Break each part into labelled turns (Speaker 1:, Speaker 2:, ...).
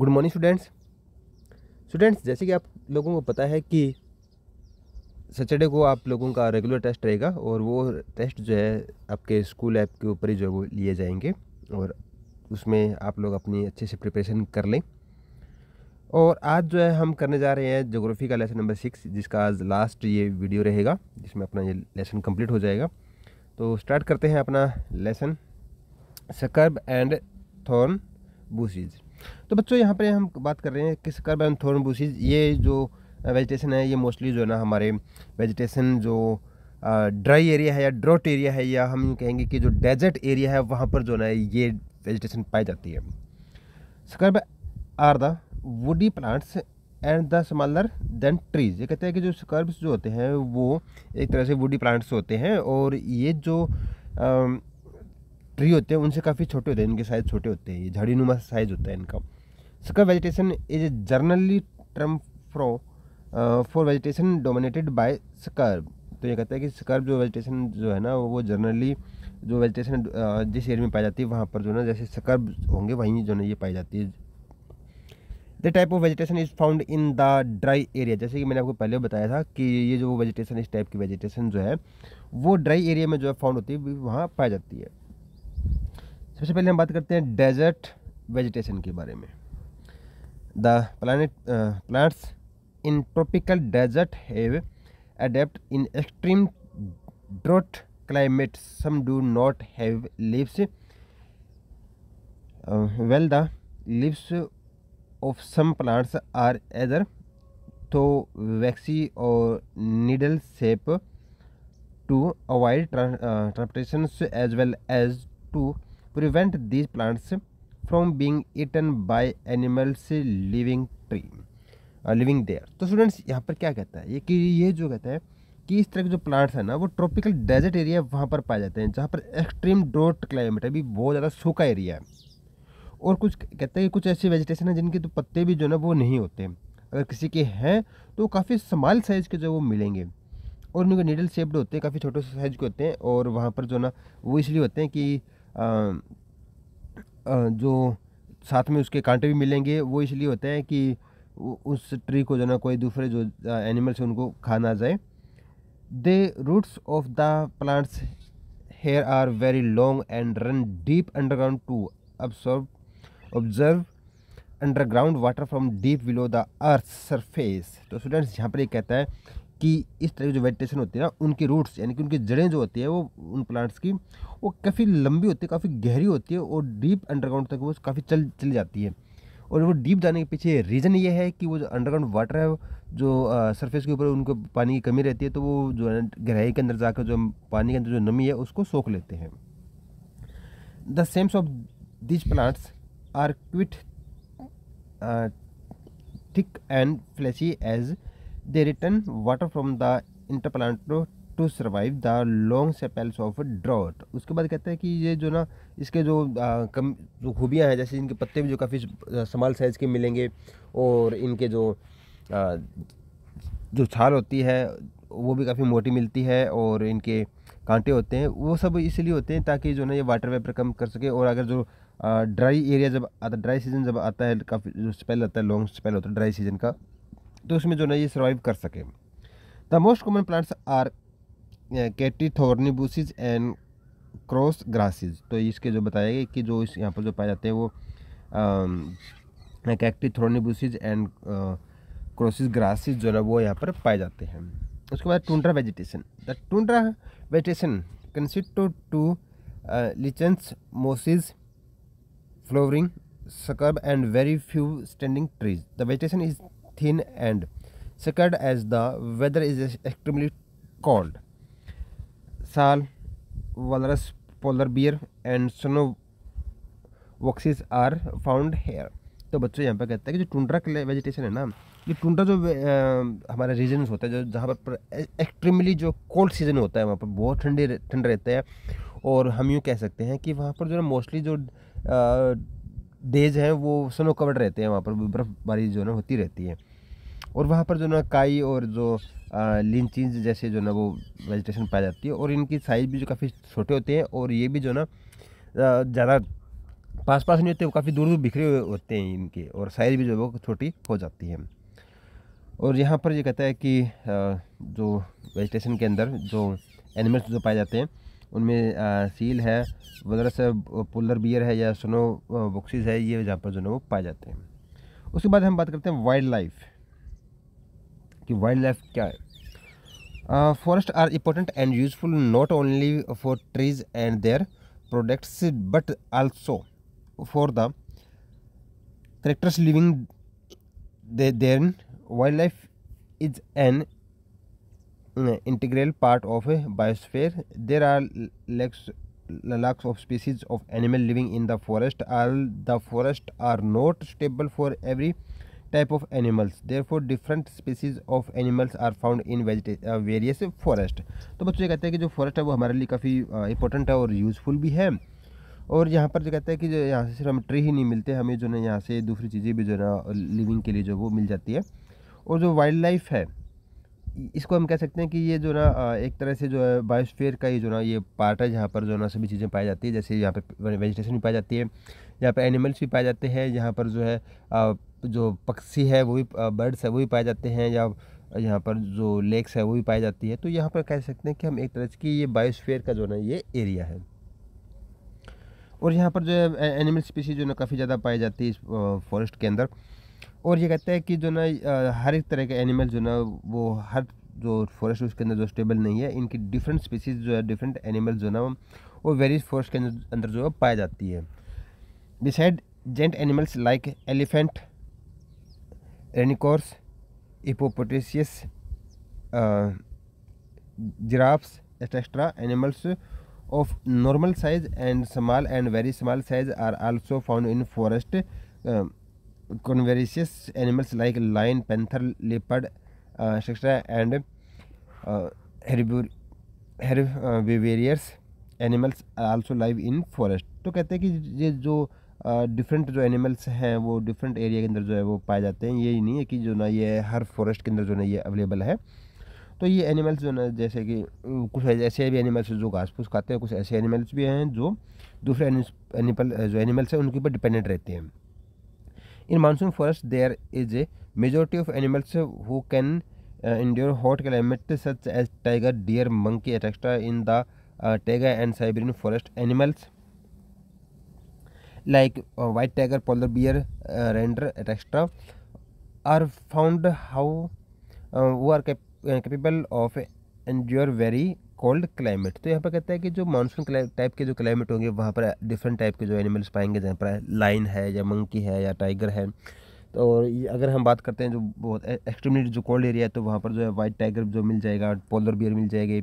Speaker 1: good morning students students जैसे कि आप लोगों को पता है कि सैटरडे को आप लोगों का रेगुलर टेस्ट रहेगा और वो टेस्ट जो है आपके स्कूल ऐप के ऊपर ही जो है वो लिए जाएंगे और उसमें आप लोग अपनी अच्छे से प्रिपरेशन कर लें और आज जो है हम करने जा रहे हैं जोग्राफ़ी का लेसन नंबर सिक्स जिसका आज लास्ट ये वीडियो रहेगा जिसमें अपना ये लेसन कंप्लीट हो जाएगा तो स्टार्ट करते हैं अपना lesson scrub and thorn bushes तो बच्चों यहाँ पर हम बात कर रहे हैं किस कार्बन थोरनबूसीज ये जो वेजिटेशन है ये मोस्टली जो है ना हमारे वेजिटेशन जो ड्राई एरिया है या ड्रॉट एरिया है या हम कहेंगे कि जो डेजर्ट एरिया है वहाँ पर जो ना ये वेजिटेशन पाई जाती है scrub are the woody plants and the smaller than trees ये कहते हैं कि जो स्कर्ब्स जो होते हैं वो एक तरह से वुडी प्लांट्स होते हैं और ये जो ट्री होते हैं उनसे काफ़ी छोटे होते हैं इनके साइज छोटे होते हैं ये झाड़ी नुमा साइज होता है इनका इसका vegetation is generally term fro for vegetation dominated by scrub तो ये कहता है कि स्कर्ब जो वेजिटेशन जो है ना वो जर्नली जो वेजिटेशन जिस एरिया में पाई जाती है वहाँ पर जो ना जैसे स्कर्ब होंगे वहीं जो ना ये पाई जाती है the type of vegetation is found in the dry area जैसे कि मैंने आपको पहले बताया था कि ये जो वेजिटेशन इस टाइप की वेजिटेशन जो है वो ड्राई एरिया में जो है फाउंड होती है वहाँ पाई जाती है सबसे पहले हम बात करते हैं डेजर्ट वेजिटेशन के बारे में the plant plants in tropical desert have adapt in extreme drought climate some do not have leaves well the leaves of some plants are either तो waxy or needle shape to avoid transportation as well as to prevent these plants from being eaten by animals living tree living uh, there तो students यहाँ पर क्या कहता है ये कि ये जो कहता है कि इस तरह के जो प्लांट्स हैं ना वो ट्रॉपिकल डेजर्ट एरिया वहाँ पर पाए जाते हैं जहाँ पर एक्सट्रीम ड्रोट क्लाइमेट है अभी बहुत ज़्यादा सूखा एरिया है और कुछ कहते हैं कि कुछ ऐसे वेजिटेशन हैं जिनके तो पत्ते भी जो ना वो नहीं होते अगर किसी के हैं तो काफ़ी स्मॉल साइज़ के जो वो मिलेंगे और उनके नीडल शेप्ड होते हैं काफ़ी छोटे साइज के होते हैं और वहाँ पर जो ना वो इसलिए होते हैं कि जो साथ में उसके कांटे भी मिलेंगे वो इसलिए होते हैं कि उस ट्री को जो ना कोई दूसरे जो एनिमल्स हैं उनको खा ना जाए their roots of the plants here are very long and run deep underground to absorb observe underground water from deep below the earth surface तो स्टूडेंट्स यहाँ पर ये कहता है कि इस तरह की जो वेजिटेशन होती है ना उनके रूट्स यानी कि उनकी जड़ें जो होती है वो उन प्लांट्स की वो काफ़ी लंबी होती है काफ़ी गहरी होती है और डीप अंडरग्राउंड तक वो काफ़ी चल चली जाती है और वो डीप जाने के पीछे रीज़न ये है कि वो जो अंडरग्राउंड वाटर है जो सरफेस के ऊपर उनको पानी की कमी रहती है तो वो जो है गहराई के अंदर जाकर जो पानी के अंदर जो नमी है उसको सोख लेते हैं the stems of these plants are quite thick and fleshy as They return water from the interplanetary to survive the long spells of drought उसके बाद कहते हैं कि ये जो ना इसके जो आ, कम जो खूबियाँ हैं जैसे इनके पत्ते भी जो काफ़ी समाल साइज़ के मिलेंगे और इनके जो आ, जो छाल होती है वो भी काफ़ी मोटी मिलती है और इनके कांटे होते हैं वो सब इसलिए होते हैं ताकि जो ना ये वाटर वेपर कम कर सके और अगर जो ड्राई एरिया जब आता ड्राई सीज़न जब आता है काफ़ी जो स्पेल आता है लॉन्ग स्पेल होता है ड्राई सीज़न का तो उसमें जो ना ये सर्वाइव कर सके the most common plants are cacti bushes and cross grasses तो इसके जो बताया गया कि जो इस यहाँ पर जो पाए जाते हैं वो कैक्टिथ्रोनिबूसिस एंड क्रोसिस ग्रासेस जो है वो यहाँ पर पाए जाते हैं उसके बाद tundra vegetation the tundra vegetation consist to lichens mosses flowering scrub and very few standing trees the vegetation is thin and secured as the weather is extremely cold sal walrus polar bear and snow foxes are found here तो बच्चों यहाँ पर कहते हैं कि जो tundra vegetation है ना ये टुंड्रा जो हमारे रीजन होता है जो जहाँ पर एक्सट्रीमली e, जो कोल्ड सीजन होता है वहाँ पर बहुत ठंडी ठंड रहते हैं और हम यूँ कह सकते हैं कि वहाँ पर जो है मोस्टली जो डेज हैं वो स्नो कवर्ड रहते हैं वहाँ पर बर्फ़बारी जो है ना होती रहती है और वहाँ पर जो ना काई और जो लिंचिंज जैसे जो ना वो वेजिटेशन पाई जाती है और इनकी साइज़ भी जो काफ़ी छोटे होते हैं और ये भी जो ना ज़्यादा पास पास नहीं होते काफ़ी दूर दूर बिखरे हुए होते हैं इनके और साइज़ भी जो है वो छोटी हो जाती है और यहाँ पर ये कहता है कि जो वेजिटेशन के अंदर जो एनिमल्स जो पाए जाते हैं उनमें सील है वगैरह से पुलर बियर है या स्नो बॉक्सिस है ये जहाँ पर जो है वो पाए जाते हैं उसके बाद हम बात करते हैं वाइल्ड लाइफ कि वाइल्ड लाइफ क्या है forest are important and useful not only for trees and their products but also for the characters living there wild life is an integral part of a biosphere there are lakhs of species of animal living in the forest are the forest are not stable for every type of animals therefore different species of animals are found in uh, various forest तो बच्चों ये कहते हैं कि जो forest है वो हमारे लिए काफ़ी इंपॉर्टेंट uh, है और यूज़फुल भी है और यहाँ पर जो कहते हैं कि जो यहाँ से सिर्फ हम ट्री ही नहीं मिलते हमें जो ना यहाँ से दूसरी चीज़ें भी जो ना लिविंग uh, के लिए जो वो मिल जाती है और जो वाइल्ड लाइफ है इसको हम कह सकते हैं कि ये जो ना uh, एक तरह से जो है बायोस्फेयर का ही जो ना ये पार्ट है जहाँ पर जो ना सभी चीज़ें पाई जाती है जैसे यहाँ पर वेजिटेशन भी पाई जाती है यहाँ पर एनिमल्स भी पाए जाते हैं यहाँ पर जो है जो पक्षी है वो भी बर्ड्स है वो भी पाए जाते हैं या यहाँ पर जो लेक्स है वो भी पाई जाती है तो यहाँ पर कह सकते हैं कि हम एक तरह की ये बायोस्फीयर का जो ना ये एरिया है और यहाँ पर जो है एनिमल स्पीसीज जो ना काफ़ी ज़्यादा पाई जाती है इस फॉरेस्ट के अंदर और ये कहते हैं कि जो ना हर एक तरह के एनिमल जो ना वो हर जो फॉरेस्ट उसके अंदर जो स्टेबल नहीं है इनकी डिफरेंट स्पीसीज जो है डिफरेंट एनिमल जो ना वो वेरियस फॉरेस्ट के अंदर जो है पाई जाती है beside giant animals like elephant rhinoceros hippopotamus giraffes etcetera animals of normal size and small and very small size are also found in forest carnivorous animals like lion panther leopard etcetera and herbivorous animals also live in forest तो कहते हैं कि ये जो different जो animals हैं वो different area के अंदर जो है वो पाए जाते हैं ये नहीं है कि जो ना ये हर फॉरेस्ट के अंदर जो ना ये अवेलेबल है तो ये एनिमल्स जो ना जैसे कि कुछ ऐसे भी एनिमल्स जो घास फूस खाते हैं कुछ ऐसे एनिमल्स भी हैं जो दूसरे एनिमल जो एनिमल्स हैं उनके ऊपर डिपेंडेंट रहते हैं in monsoon forest there is a majority of animals who can endure hot climate such as tiger deer monkey etcetera in the taiga and Siberian forest animals like uh, white tiger polar bear uh, render etc are found how uh, who are cap uh, capable of endure very cold climate तो यहाँ पर कहता है कि जो monsoon type के जो climate होंगे वहाँ पर डिफरेंट टाइप के जो एनिमल्स पाएंगे जहाँ पर लाइन है या मंकी है या टाइगर है तो अगर हम बात करते हैं जो बहुत एक्सट्रीमली e-, जो कोल्ड एरिया है तो वहाँ पर जो है वाइट टाइगर जो मिल जाएगा पोलर बियर मिल जाएगी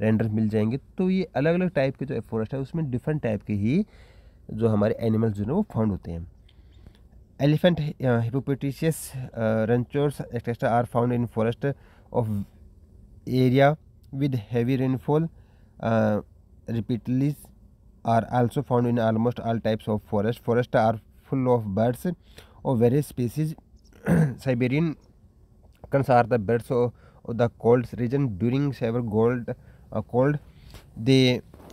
Speaker 1: रेंडर uh, मिल जाएंगे तो ये अलग अलग टाइप के जो फॉरेस्ट है उसमें डिफरेंट टाइप के ही जो हमारे एनिमल्स जो है वो फाउंड होते हैं elephant hippopotamus rhinoceros etcetera are found in forest of area with heavy rainfall reptiles are also found in almost all types of forest forest are full of birds और various species Siberian cranes are the birds of the cold region during severe cold cold they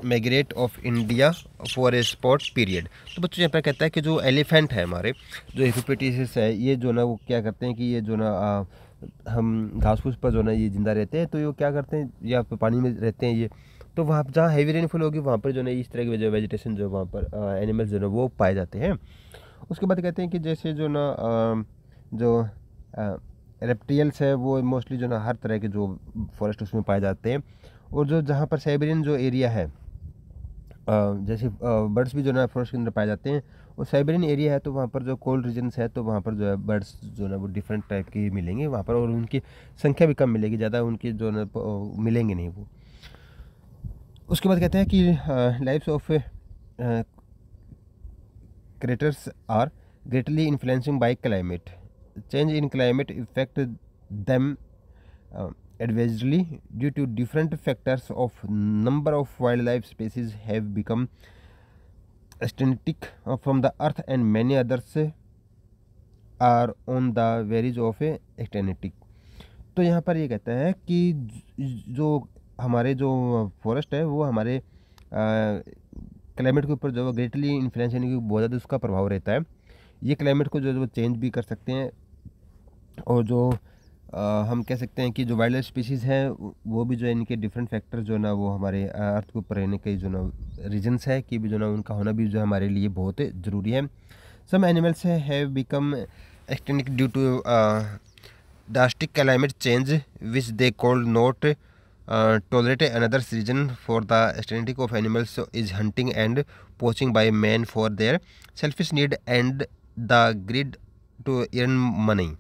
Speaker 1: migrate of India for a short period तो बच्चों यहाँ पर कहता है कि जो elephant है हमारे जो हिपोपेटिस है ये जो ना वो क्या करते हैं कि ये जो ना आ, हम घास फूस पर जो ना ये ज़िंदा रहते हैं तो ये क्या करते हैं या पानी में रहते हैं ये तो वहाँ जहाँ हैवी रेनफॉल होगी वहाँ पर जो ना इस तरह के जो वेजिटेशन जो वहाँ पर एनिमल्स जो ना वो पाए जाते हैं उसके बाद कहते हैं कि जैसे जो ना आ, जो रेप्टियल्स है वो मोस्टली जो ना हर तरह के जो फॉरेस्ट उसमें पाए जाते हैं और जो जहाँ पर साइबेरियन जो एरिया है जैसे बर्ड्स भी जो ना फॉरेस्ट के अंदर पाए जाते हैं और साइबेरियन एरिया है तो वहाँ पर जो कोल्ड रीजन्स है तो वहाँ पर जो है बर्ड्स जो ना वो डिफरेंट टाइप के मिलेंगे वहाँ पर और उनकी संख्या भी कम मिलेगी ज़्यादा उनकी जो ना मिलेंगे नहीं वो उसके बाद कहते हैं कि lives of creatures are greatly influencing by climate change in climate effect them advisedly due to different factors of number of wildlife species have become extinct from the earth and many others are on the verge of एक्टेनेटिक तो यहाँ पर ये कहता है कि जो हमारे जो फॉरेस्ट है वो हमारे क्लाइमेट के ऊपर जो ग्रेटली इन्फ्लुएंस यानी कि बहुत ज़्यादा उसका प्रभाव रहता है ये क्लाइमेट को जो है वो चेंज भी कर सकते हैं और जो हम कह सकते हैं कि जो वाइल्ड लाइफ स्पीसीज़ हैं वो भी जो है इनके डिफरेंट फैक्टर जो है ना वो हमारे अर्थ के ऊपर रहने के जो ना रीजन्स है कि भी जो ना उनका होना भी जो हमारे लिए बहुत ज़रूरी है some animals have become extinct due to drastic climate change which they could not tolerate another reason for the extinction of animals is hunting and poaching by man for their selfish need and the greed to earn money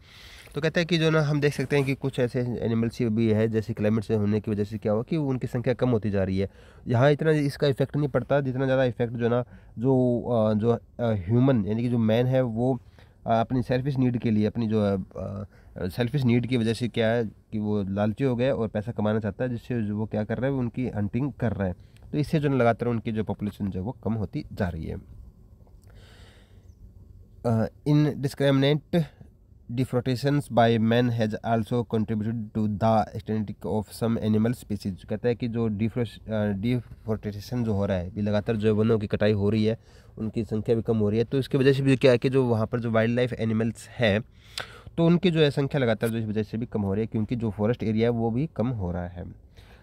Speaker 1: तो कहता है कि जो ना हम देख सकते हैं कि कुछ ऐसे एनिमल्स भी है जैसे क्लाइमेट से होने की वजह से क्या हुआ कि उनकी संख्या कम होती जा रही है यहाँ इतना इसका इफेक्ट नहीं पड़ता जितना ज़्यादा इफेक्ट जो ना जो जो ह्यूमन यानी कि जो मैन है वो अपनी सेल्फिश नीड के लिए अपनी जो सेल्फिश नीड की वजह से क्या है कि वो लालची हो गए और पैसा कमाना चाहता है जिससे वो क्या कर रहा है उनकी हंटिंग कर रहा है तो इससे जो लगातार उनकी जो पॉपुलेशन जो है वो कम होती जा रही है indiscriminate deforestation by man has also contributed to the extinction of some animal species कहता है कि जो डिफ्रो डिफ्रोटेशन जो हो रहा है लगातार जो वनों की कटाई हो रही है उनकी संख्या भी कम हो रही है तो इसकी वजह से भी क्या है कि जो वहाँ पर जो वाइल्ड लाइफ एनिमल्स है तो उनकी जो है संख्या लगातार जो इस वजह से भी कम हो रही है क्योंकि जो फॉरेस्ट एरिया है वो भी कम हो रहा है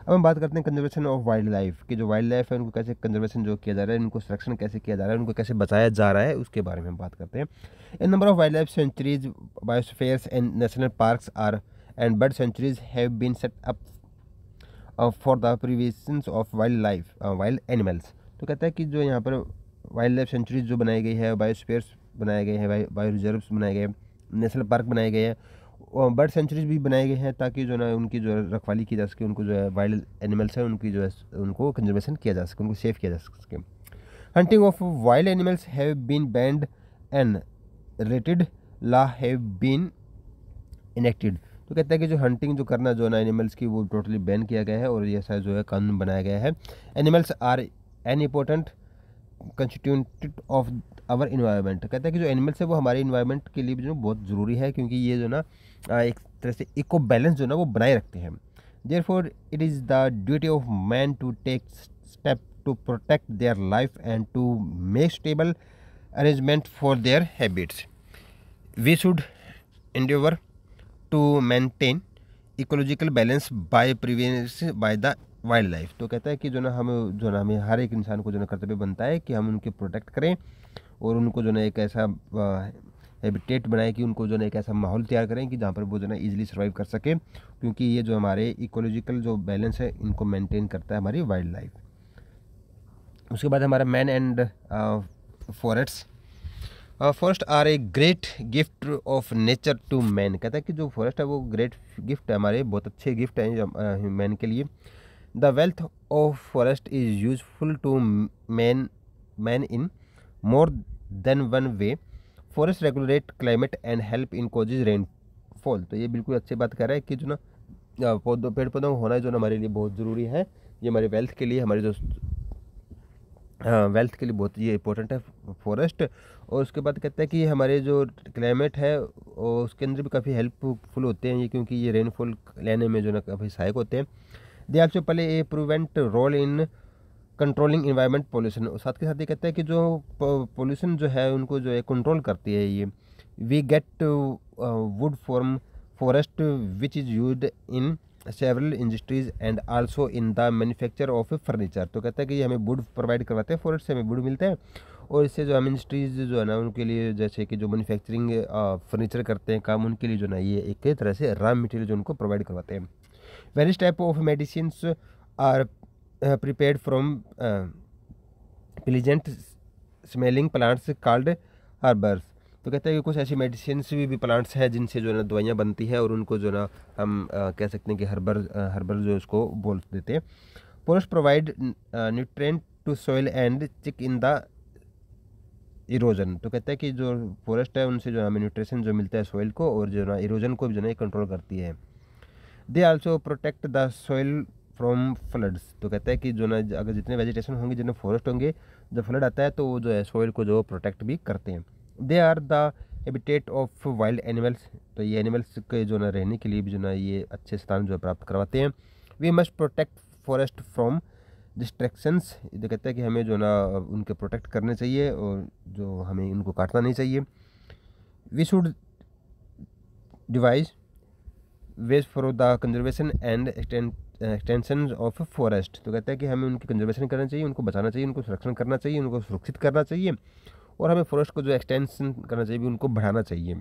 Speaker 1: अब हम बात करते हैं कंजर्वेशन ऑफ वाइल्ड लाइफ की जो वाइल्ड लाइफ है उनको कैसे कंजर्वेशन जो किया जा रहा है उनको संरक्षण कैसे किया जा रहा है उनको कैसे बचाया जा रहा है उसके बारे में हम बात करते हैं a number of wild life sanctuaries biospheres and national parks are and bird sanctuaries have been set up for the preservation of wild life wild animals तो कहता है कि जो यहाँ पर वाइल्ड लाइफ सेंचुरीज जो बनाई गई है बायोस्फेयर्स बनाए गए हैं बायो रिजर्व बनाए गए हैं नेशनल पार्क बनाए गए हैं बर्ड सेंचुरीज भी बनाए गए हैं ताकि जो है उनकी जो है रखवाली की जा सके उनको जो है वाइल्ड एनिमल्स हैं उनकी जो है उनको कंजर्वेशन किया जा सके उनको सेव किया जा सके hunting of wild animals have been banned and rated law have been enacted तो कहता है कि जो हंटिंग जो करना जो ना एनिमल्स की वो टोटली बैन किया गया है और ऐसा जो है कानून बनाया गया है animals are an important constituent of our environment कहता है कि जो एनिमल्स है वो हमारे इन्वायरमेंट के लिए जो बहुत ज़रूरी है क्योंकि ये जो ना एक तरह से इको बैलेंस जो ना वो बनाए रखते हैं therefore it is the duty of man to take step to protect their life and to make stable arrangement for their habits we should endeavor to maintain ecological balance by preserving by the wild life तो कहता है कि जो ना हमें जो ना हमें हर एक इंसान को जो ना कर्तव्य बनता है कि हम उनके प्रोटेक्ट करें और उनको जो ना एक ऐसा हैबिटेट बनाए कि उनको जो ना एक ऐसा माहौल तैयार करें कि जहाँ पर वो जो ना इजीली सर्वाइव कर सकें क्योंकि ये जो हमारे इकोलॉजिकल जो बैलेंस है इनको मेंटेन करता है हमारी वाइल्ड लाइफ उसके बाद हमारा man and forests forest are a great gift of nature to man कहता है कि जो फॉरेस्ट है वो ग्रेट गिफ्ट है हमारे बहुत अच्छे गिफ्ट हैं मैन के लिए the wealth of forest is useful to man man in more than one way forest regulate climate and help in causes rainfall तो ये बिल्कुल अच्छी बात कर रहा है कि जो ना पौधों पेड़ पौधों होना जो ना हमारे लिए बहुत ज़रूरी है ये हमारे वेल्थ के लिए हमारे जो वेल्थ के लिए बहुत ये इंपॉर्टेंट है फॉरेस्ट और उसके बाद कहते हैं कि हमारे जो क्लाइमेट है उसके अंदर भी काफ़ी हेल्पफुल होते हैं ये क्योंकि ये रेनफॉल लेने में जो ना काफ़ी सहायक होते हैं they also play a preventive role in controlling environment pollution साथ के साथ ये कहता है कि जो पोल्यूशन जो है उनको जो है कंट्रोल करती है ये we get wood from forest which is use in several industries and also in the manufacture of furniture तो कहता है कि हमें वुड प्रोवाइड करवाते हैं फॉरेस्ट से हमें वुड मिलते हैं और इससे जो हम इंडस्ट्रीज़ जो है ना उनके लिए जैसे कि जो मैन्युफैक्चरिंग फर्नीचर uh, करते हैं काम उनके लिए जो ना ये एक तरह से रॉ मटेरियल जो उनको प्रोवाइड करवाते हैं various type of medicine are Uh, prepared from pleasant smelling plants called herbs तो कहते हैं कि कुछ ऐसी मेडिसिन भी, भी प्लांट्स हैं जिनसे जो है ना दवाइयाँ बनती हैं और उनको जो ना हम आ, uh, कह सकते हैं कि हर्बर हर्बल हर्बर जो उसको बोल देते हैं post provide nutrient to soil and check in the erosion तो कहते हैं कि जो फॉरेस्ट है उनसे जो हमें न्यूट्रिशन जो मिलता है सॉइल को और जो ना इरोजन को भी जो ना कंट्रोल करती है they also protect the soil from floods तो कहता है कि जो ना अगर जितने वेजिटेशन होंगे जितने फॉरेस्ट होंगे जब फ्लड आता है तो वो जो है सॉइल को जो प्रोटेक्ट भी करते हैं they are the habitat of wild animals तो ये एनिमल्स के जो ना रहने के लिए भी जो ना ये अच्छे स्थान जो है प्राप्त करवाते हैं we must protect forest from destructions ये कहते हैं कि हमें जो ना उनके प्रोटेक्ट करने चाहिए और जो हमें उनको काटना नहीं चाहिए we should devise ways for the conservation and extent extension of forest तो कहता है कि हमें उनकी कंजर्वेशन करना चाहिए उनको बचाना चाहिए उनको संरक्षण करना चाहिए उनको सुरक्षित करना चाहिए और हमें फॉरेस्ट को जो एक्सटेंशन करना चाहिए उनको बढ़ाना चाहिए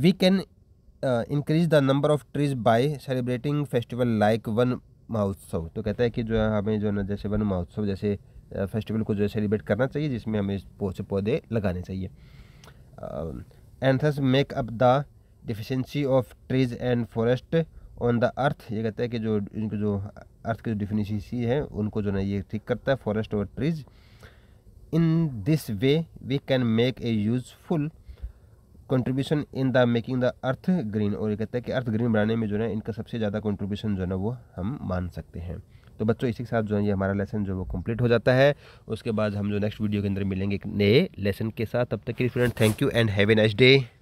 Speaker 1: we can increase the number of trees by celebrating festival like Van Mahotsav तो कहता है कि जो है हमें जो है ना जैसे वन महोत्सव जैसे फेस्टिवल uh, को जो है सेलिब्रेट करना चाहिए जिसमें हमें पौधे पौधे लगाने चाहिए and make up the deficiency of trees and forest on the earth ये कहता है कि जो इनको जो अर्थ की जो डिफिनीसी है उनको जो ना ये ठीक करता है फॉरेस्ट और trees in this way we can make a useful contribution in the making the earth green और ये कहता है कि अर्थ ग्रीन बनाने में जो है इनका सबसे ज़्यादा कंट्रीब्यूशन जो है ना वो हम मान सकते हैं तो बच्चों इसी के साथ जो है ये हमारा लेसन जो वो कंप्लीट हो जाता है उसके बाद हम जो नेक्स्ट वीडियो के अंदर मिलेंगे एक नए लेसन के साथ तब तक के student thank you and have a nice day